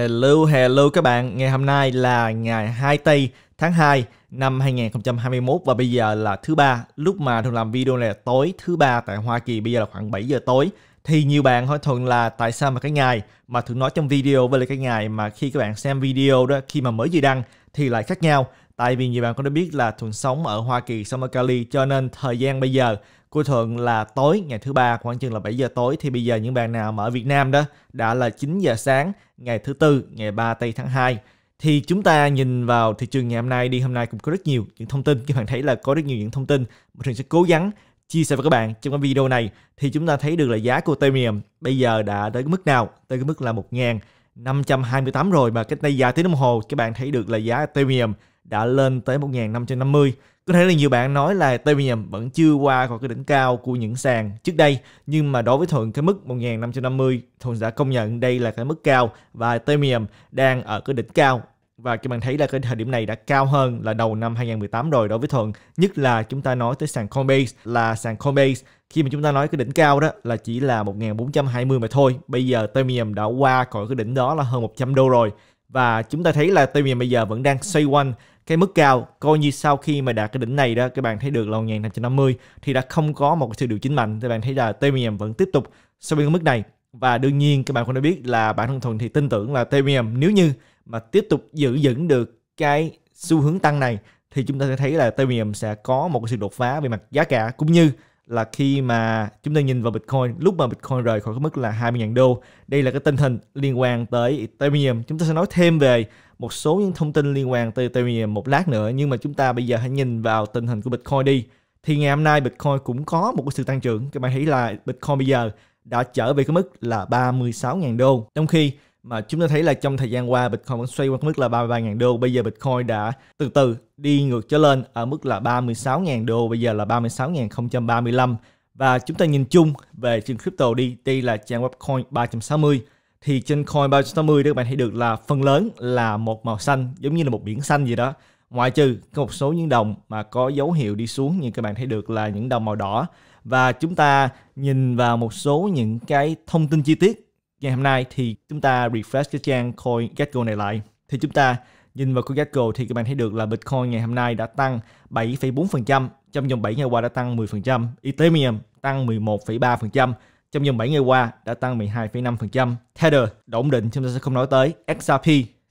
Hello, hello các bạn. Ngày hôm nay là ngày 2 tây tháng 2 năm 2021 và bây giờ là thứ ba. Lúc mà Thuần làm video này là tối thứ ba tại Hoa Kỳ, bây giờ là khoảng 7 giờ tối. Thì nhiều bạn hỏi Thuần là tại sao mà cái ngày mà Thuần nói trong video với lại cái ngày mà khi các bạn xem video đó, khi mà mới vừa đăng thì lại khác nhau. Tại vì nhiều bạn cũng đã biết là Thuần sống ở Hoa Kỳ, sống ở Cali cho nên thời gian bây giờ của Thuận là tối ngày thứ ba khoảng chừng là 7 giờ tối thì bây giờ những bạn nào mà ở Việt Nam đó đã là 9 giờ sáng ngày thứ tư ngày 3 tây tháng 2 thì chúng ta nhìn vào thị trường ngày hôm nay đi hôm nay cũng có rất nhiều những thông tin các bạn thấy là có rất nhiều những thông tin mà thường sẽ cố gắng chia sẻ với các bạn trong cái video này thì chúng ta thấy được là giá của Ethereum bây giờ đã tới cái mức nào tới cái mức là 1.528 rồi mà cách đây dài tiếng đồng hồ các bạn thấy được là giá Ethereum đã lên tới 1.550 có thể là nhiều bạn nói là Ethereum vẫn chưa qua khỏi cái đỉnh cao của những sàn trước đây nhưng mà đối với Thuận cái mức 1550 Thuận đã công nhận đây là cái mức cao và Ethereum đang ở cái đỉnh cao và các bạn thấy là cái thời điểm này đã cao hơn là đầu năm 2018 rồi đối với Thuận nhất là chúng ta nói tới sàn Coinbase là sàn Coinbase khi mà chúng ta nói cái đỉnh cao đó là chỉ là 1420 mà thôi bây giờ Ethereum đã qua khỏi cái đỉnh đó là hơn 100 đô rồi và chúng ta thấy là Ethereum bây giờ vẫn đang xoay quanh cái mức cao coi như sau khi mà đạt cái đỉnh này đó các bạn thấy được là 1550 thì đã không có một sự điều chỉnh mạnh các bạn thấy là Ethereum vẫn tiếp tục sau biên mức này và đương nhiên các bạn cũng đã biết là bản thân thuần thì tin tưởng là Ethereum nếu như mà tiếp tục giữ vững được cái xu hướng tăng này thì chúng ta sẽ thấy là Ethereum sẽ có một sự đột phá về mặt giá cả cũng như là khi mà chúng ta nhìn vào Bitcoin lúc mà Bitcoin rời khỏi cái mức là 20.000 đô đây là cái tình hình liên quan tới Ethereum chúng ta sẽ nói thêm về một số những thông tin liên quan tới Ethereum một lát nữa nhưng mà chúng ta bây giờ hãy nhìn vào tình hình của Bitcoin đi thì ngày hôm nay Bitcoin cũng có một cái sự tăng trưởng các bạn thấy là Bitcoin bây giờ đã trở về cái mức là 36.000 đô trong khi mà chúng ta thấy là trong thời gian qua Bitcoin vẫn xoay quanh mức là 33.000 đô, bây giờ Bitcoin đã từ từ đi ngược trở lên ở mức là 36.000 đô, bây giờ là 36.035 và chúng ta nhìn chung về trên crypto đi, đây là trang web coin 360 thì trên coin 360 các bạn thấy được là phần lớn là một màu xanh giống như là một biển xanh gì đó ngoại trừ có một số những đồng mà có dấu hiệu đi xuống như các bạn thấy được là những đồng màu đỏ và chúng ta nhìn vào một số những cái thông tin chi tiết ngày hôm nay thì chúng ta refresh cái trang coin Gecko này lại thì chúng ta nhìn vào coin Gecko thì các bạn thấy được là Bitcoin ngày hôm nay đã tăng 7,4% trong vòng 7 ngày qua đã tăng 10%, Ethereum tăng 11,3%, trong vòng 7 ngày qua đã tăng 12,5%. Tether ổn định chúng ta sẽ không nói tới. XRP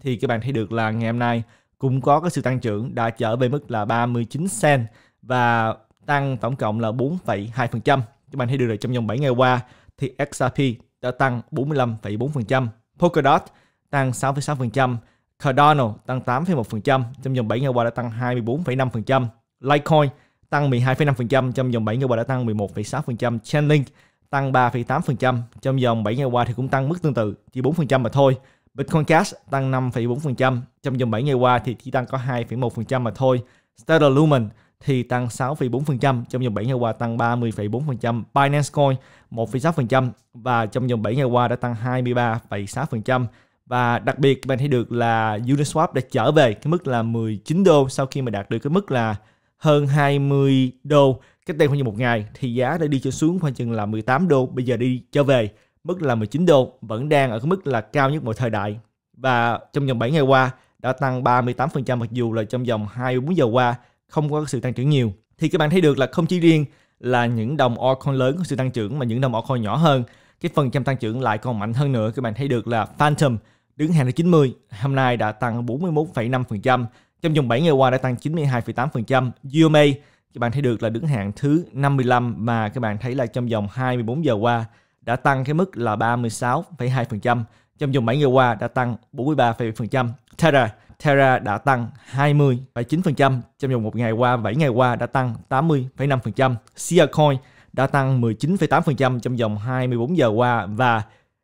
thì các bạn thấy được là ngày hôm nay cũng có cái sự tăng trưởng đã trở về mức là 39 cent và tăng tổng cộng là 4,2%. Các bạn thấy được là trong vòng 7 ngày qua thì XRP đã tăng 45,4%, Polkadot tăng 6,6%, Cardano tăng 8,1%, trong vòng 7 ngày qua đã tăng 24,5%, Litecoin tăng 12,5%, trong vòng 7 ngày qua đã tăng 11,6%, Chainlink tăng 3,8%, trong vòng 7 ngày qua thì cũng tăng mức tương tự, chỉ 4% mà thôi. Bitcoin Cash tăng 5,4%, trong vòng 7 ngày qua thì chỉ tăng có 2,1% mà thôi. Stellar Lumen thì tăng 6,4%, trong vòng 7 ngày qua tăng 30,4%, Binance Coin 1,6% và trong vòng 7 ngày qua đã tăng 23,6% và đặc biệt bạn thấy được là Uniswap đã trở về cái mức là 19 đô sau khi mà đạt được cái mức là hơn 20 đô cách đây khoảng như một ngày thì giá đã đi cho xuống khoảng chừng là 18 đô bây giờ đi trở về mức là 19 đô vẫn đang ở cái mức là cao nhất mọi thời đại và trong vòng 7 ngày qua đã tăng 38% mặc dù là trong vòng 24 giờ qua không có sự tăng trưởng nhiều thì các bạn thấy được là không chỉ riêng là những đồng altcoin lớn có sự tăng trưởng mà những đồng altcoin nhỏ hơn cái phần trăm tăng trưởng lại còn mạnh hơn nữa các bạn thấy được là Phantom đứng hàng thứ 90 hôm nay đã tăng 41,5% trong vòng 7 ngày qua đã tăng 92,8% UMA các bạn thấy được là đứng hạng thứ 55 mà các bạn thấy là trong vòng 24 giờ qua đã tăng cái mức là 36,2%, trong vòng 7 ngày qua đã tăng 43,7%. Terra Terra đã tăng 20,9%, trong vòng một ngày qua, 7 ngày qua đã tăng 80,5%. Sia Coin đã tăng 19,8% trong vòng 24 giờ qua và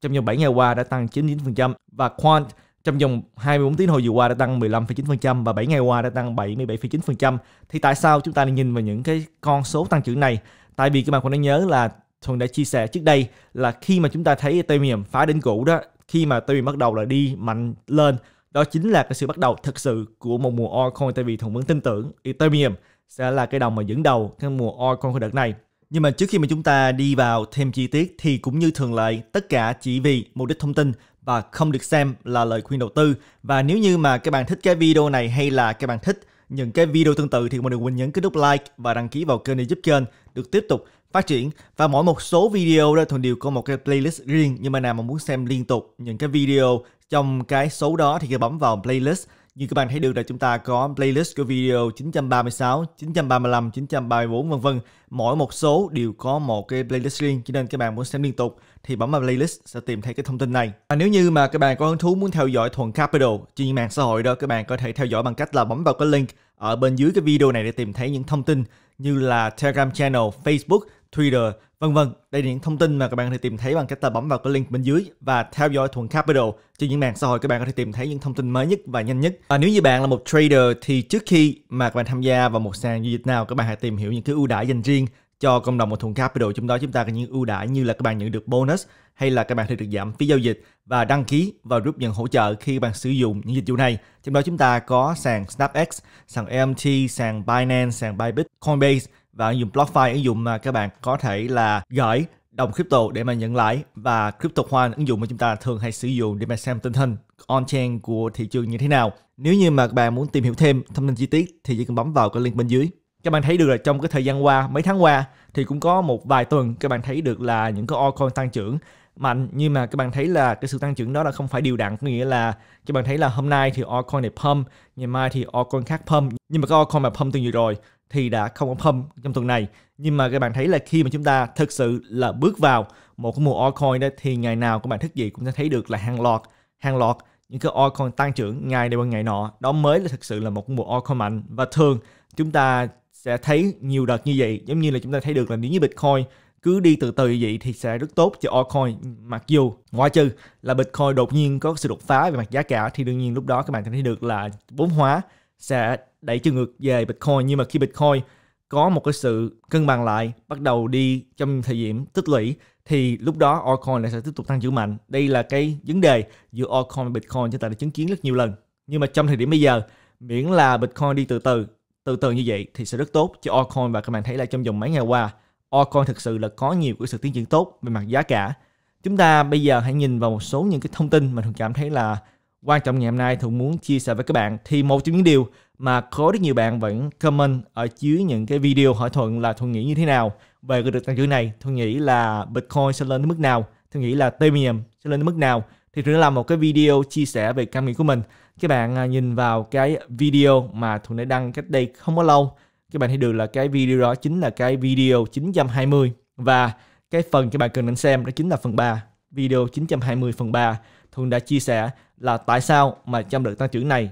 trong vòng 7 ngày qua đã tăng 99% và Quant trong vòng 24 tiếng hồi vừa qua đã tăng 15,9% và 7 ngày qua đã tăng 77,9%. Thì tại sao chúng ta nên nhìn vào những cái con số tăng trưởng này? Tại vì các bạn cũng đã nhớ là Thuần đã chia sẻ trước đây là khi mà chúng ta thấy Ethereum phá đỉnh cũ đó, khi mà Ethereum bắt đầu là đi mạnh lên đó chính là cái sự bắt đầu thực sự của một mùa Orcon tại vì Thuận vẫn tin tưởng Ethereum sẽ là cái đồng mà dẫn đầu cái mùa Orcon của đợt này. Nhưng mà trước khi mà chúng ta đi vào thêm chi tiết thì cũng như thường lệ, tất cả chỉ vì mục đích thông tin và không được xem là lời khuyên đầu tư. Và nếu như mà các bạn thích cái video này hay là các bạn thích những cái video tương tự thì mọi người đừng quên nhấn cái nút like và đăng ký vào kênh để giúp kênh được tiếp tục phát triển và mỗi một số video đó thường đều có một cái playlist riêng nhưng mà nào mà muốn xem liên tục những cái video trong cái số đó thì các bấm vào playlist như các bạn thấy được là chúng ta có playlist của video 936, 935, 934 vân vân. Mỗi một số đều có một cái playlist riêng cho nên các bạn muốn xem liên tục thì bấm vào playlist sẽ tìm thấy cái thông tin này. Và nếu như mà các bạn có hứng thú muốn theo dõi Thuận Capital trên mạng xã hội đó các bạn có thể theo dõi bằng cách là bấm vào cái link ở bên dưới cái video này để tìm thấy những thông tin như là Telegram channel, Facebook Twitter, vân vân. Đây là những thông tin mà các bạn có thể tìm thấy bằng cách ta bấm vào cái link bên dưới và theo dõi Thuận Capital. Trên những mạng xã hội các bạn có thể tìm thấy những thông tin mới nhất và nhanh nhất. và nếu như bạn là một trader thì trước khi mà các bạn tham gia vào một sàn giao dịch nào các bạn hãy tìm hiểu những cái ưu đãi dành riêng cho cộng đồng một Thuận Capital. Trong đó chúng ta có những ưu đãi như là các bạn nhận được bonus hay là các bạn có thể được giảm phí giao dịch và đăng ký vào group nhận hỗ trợ khi bạn sử dụng những dịch vụ này. Trong đó chúng ta có sàn SnapX, sàn EMT, sàn Binance, sàn Bybit, Coinbase và ứng dụng BlockFi ứng dụng mà các bạn có thể là gửi đồng crypto để mà nhận lãi và crypto CryptoCoin ứng dụng mà chúng ta thường hay sử dụng để mà xem tình hình on-chain của thị trường như thế nào. Nếu như mà các bạn muốn tìm hiểu thêm thông tin chi tiết thì chỉ cần bấm vào cái link bên dưới. Các bạn thấy được là trong cái thời gian qua, mấy tháng qua thì cũng có một vài tuần các bạn thấy được là những cái altcoin tăng trưởng mạnh nhưng mà các bạn thấy là cái sự tăng trưởng đó là không phải điều đặn có nghĩa là các bạn thấy là hôm nay thì altcoin này pump ngày mai thì altcoin khác pump nhưng mà cái altcoin mà pump từ nhiều rồi thì đã không âm pump trong tuần này nhưng mà các bạn thấy là khi mà chúng ta thực sự là bước vào một cái mùa altcoin đó thì ngày nào các bạn thức gì cũng sẽ thấy được là hàng loạt hàng loạt những cái altcoin tăng trưởng ngày này qua ngày nọ đó mới là thực sự là một mùa altcoin mạnh và thường chúng ta sẽ thấy nhiều đợt như vậy giống như là chúng ta thấy được là nếu như bitcoin cứ đi từ từ vậy thì sẽ rất tốt cho altcoin mặc dù ngoại trừ là bitcoin đột nhiên có sự đột phá về mặt giá cả thì đương nhiên lúc đó các bạn sẽ thấy được là vốn hóa sẽ đẩy chân ngược về Bitcoin nhưng mà khi Bitcoin có một cái sự cân bằng lại bắt đầu đi trong thời điểm tích lũy thì lúc đó altcoin lại sẽ tiếp tục tăng trưởng mạnh đây là cái vấn đề giữa altcoin và bitcoin chúng ta đã chứng kiến rất nhiều lần nhưng mà trong thời điểm bây giờ miễn là bitcoin đi từ từ từ từ như vậy thì sẽ rất tốt cho altcoin và các bạn thấy là trong vòng mấy ngày qua altcoin thực sự là có nhiều cái sự tiến triển tốt về mặt giá cả chúng ta bây giờ hãy nhìn vào một số những cái thông tin mà thường cảm thấy là quan trọng ngày hôm nay Thuận muốn chia sẻ với các bạn thì một trong những điều mà có rất nhiều bạn vẫn comment ở dưới những cái video hỏi Thuận là Thuận nghĩ như thế nào về cái được tăng trưởng này. Thuận nghĩ là Bitcoin sẽ lên đến mức nào? Thuận nghĩ là Ethereum sẽ lên đến mức nào? Thì Thuận đã làm một cái video chia sẻ về cảm nghĩ của mình. Các bạn à, nhìn vào cái video mà Thuận đã đăng cách đây không có lâu. Các bạn thấy được là cái video đó chính là cái video 920 và cái phần các bạn cần đến xem đó chính là phần 3, video 920 phần 3 Hương đã chia sẻ là tại sao mà trong đợt tăng trưởng này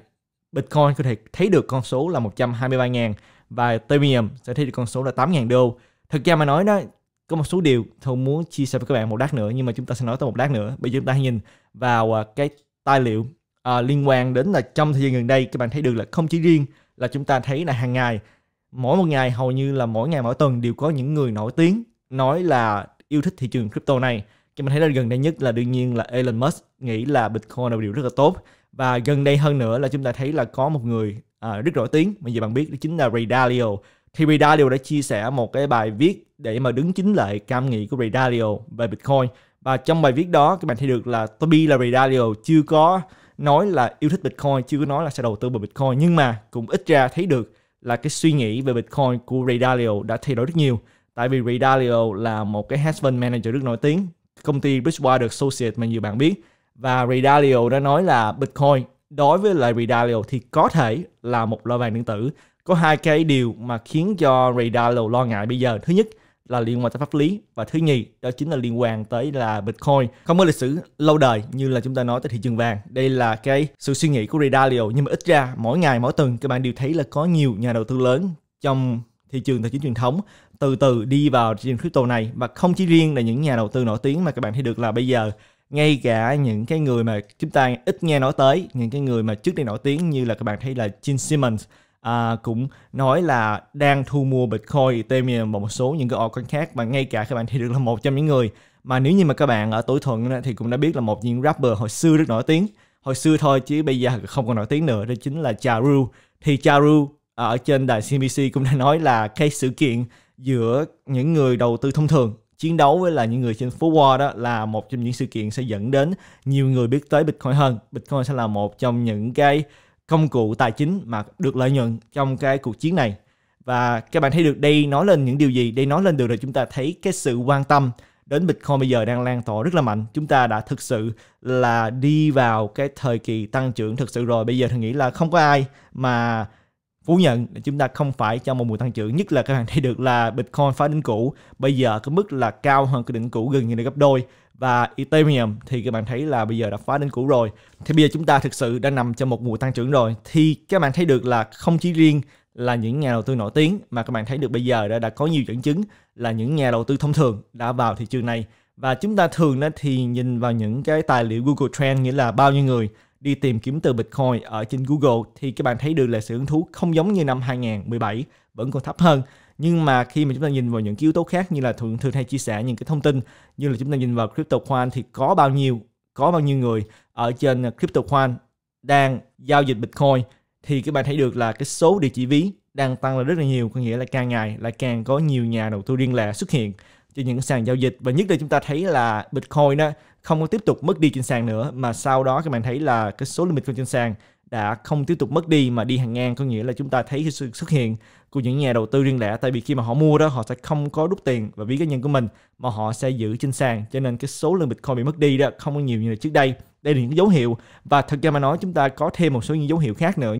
Bitcoin có thể thấy được con số là 123.000 và Ethereum sẽ thấy được con số là 8.000 đô. Thực ra mà nói đó, có một số điều Hương muốn chia sẻ với các bạn một đát nữa nhưng mà chúng ta sẽ nói tới một đát nữa. Bây giờ chúng ta hãy nhìn vào à, cái tài liệu à, liên quan đến là trong thời gian gần đây các bạn thấy được là không chỉ riêng là chúng ta thấy là hàng ngày mỗi một ngày hầu như là mỗi ngày mỗi tuần đều có những người nổi tiếng nói là yêu thích thị trường crypto này cho mình thấy là gần đây nhất là đương nhiên là Elon Musk nghĩ là Bitcoin là một điều rất là tốt và gần đây hơn nữa là chúng ta thấy là có một người à, rất nổi tiếng mà giờ bạn biết đó chính là Ray Dalio thì Ray Dalio đã chia sẻ một cái bài viết để mà đứng chính lại cam nghị của Ray Dalio về Bitcoin và trong bài viết đó các bạn thấy được là Toby là Ray Dalio chưa có nói là yêu thích Bitcoin chưa có nói là sẽ đầu tư vào Bitcoin nhưng mà cũng ít ra thấy được là cái suy nghĩ về Bitcoin của Ray Dalio đã thay đổi rất nhiều tại vì Ray Dalio là một cái hedge fund manager rất nổi tiếng công ty Bridgewater Associates mà nhiều bạn biết và Redalio đã nói là Bitcoin đối với lại Redalio thì có thể là một loại vàng điện tử có hai cái điều mà khiến cho Redalio lo ngại bây giờ thứ nhất là liên quan tới pháp lý và thứ nhì đó chính là liên quan tới là Bitcoin không có lịch sử lâu đời như là chúng ta nói tới thị trường vàng đây là cái sự suy nghĩ của Redalio nhưng mà ít ra mỗi ngày mỗi tuần các bạn đều thấy là có nhiều nhà đầu tư lớn trong thị trường tài chính truyền thống từ từ đi vào thị trường crypto này và không chỉ riêng là những nhà đầu tư nổi tiếng mà các bạn thấy được là bây giờ ngay cả những cái người mà chúng ta ít nghe nói tới những cái người mà trước đây nổi tiếng như là các bạn thấy là Jim Simmons à, cũng nói là đang thu mua Bitcoin, Ethereum và một số những cái altcoin khác và ngay cả các bạn thấy được là một trong những người mà nếu như mà các bạn ở tuổi thuận thì cũng đã biết là một những rapper hồi xưa rất nổi tiếng hồi xưa thôi chứ bây giờ không còn nổi tiếng nữa đó chính là Charu thì Charu Ờ, ở trên đài cbc cũng đã nói là cái sự kiện giữa những người đầu tư thông thường chiến đấu với là những người trên phố Wall đó là một trong những sự kiện sẽ dẫn đến nhiều người biết tới Bitcoin hơn. Bitcoin sẽ là một trong những cái công cụ tài chính mà được lợi nhuận trong cái cuộc chiến này. Và các bạn thấy được đây nói lên những điều gì? Đây nói lên được là chúng ta thấy cái sự quan tâm đến Bitcoin bây giờ đang lan tỏa rất là mạnh. Chúng ta đã thực sự là đi vào cái thời kỳ tăng trưởng thực sự rồi. Bây giờ thì nghĩ là không có ai mà phủ nhận là chúng ta không phải trong một mùa tăng trưởng nhất là các bạn thấy được là Bitcoin phá đỉnh cũ bây giờ cái mức là cao hơn cái đỉnh cũ gần như là gấp đôi và Ethereum thì các bạn thấy là bây giờ đã phá đỉnh cũ rồi thì bây giờ chúng ta thực sự đã nằm trong một mùa tăng trưởng rồi thì các bạn thấy được là không chỉ riêng là những nhà đầu tư nổi tiếng mà các bạn thấy được bây giờ đã, đã có nhiều dẫn chứng là những nhà đầu tư thông thường đã vào thị trường này và chúng ta thường đó thì nhìn vào những cái tài liệu Google Trend nghĩa là bao nhiêu người đi tìm kiếm từ Bitcoin ở trên Google thì các bạn thấy được là sự hứng thú không giống như năm 2017 vẫn còn thấp hơn nhưng mà khi mà chúng ta nhìn vào những yếu tố khác như là thường thường hay chia sẻ những cái thông tin như là chúng ta nhìn vào crypto khoan thì có bao nhiêu có bao nhiêu người ở trên crypto khoan đang giao dịch Bitcoin thì các bạn thấy được là cái số địa chỉ ví đang tăng là rất là nhiều có nghĩa là càng ngày lại càng có nhiều nhà đầu tư riêng lẻ xuất hiện trên những sàn giao dịch và nhất là chúng ta thấy là Bitcoin đó không có tiếp tục mất đi trên sàn nữa mà sau đó các bạn thấy là cái số lượng Bitcoin trên sàn đã không tiếp tục mất đi mà đi hàng ngang có nghĩa là chúng ta thấy sự xuất hiện của những nhà đầu tư riêng lẻ tại vì khi mà họ mua đó họ sẽ không có rút tiền và ví cá nhân của mình mà họ sẽ giữ trên sàn cho nên cái số lượng bitcoin bị mất đi đó không có nhiều như là trước đây đây là những dấu hiệu và thật ra mà nói chúng ta có thêm một số những dấu hiệu khác nữa